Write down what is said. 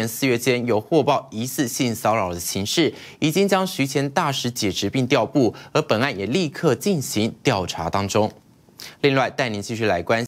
年四月间有获报疑似性骚扰的刑事，已经将徐前大使解职并调部，而本案也立刻进行调查当中。另外，带您继续来关。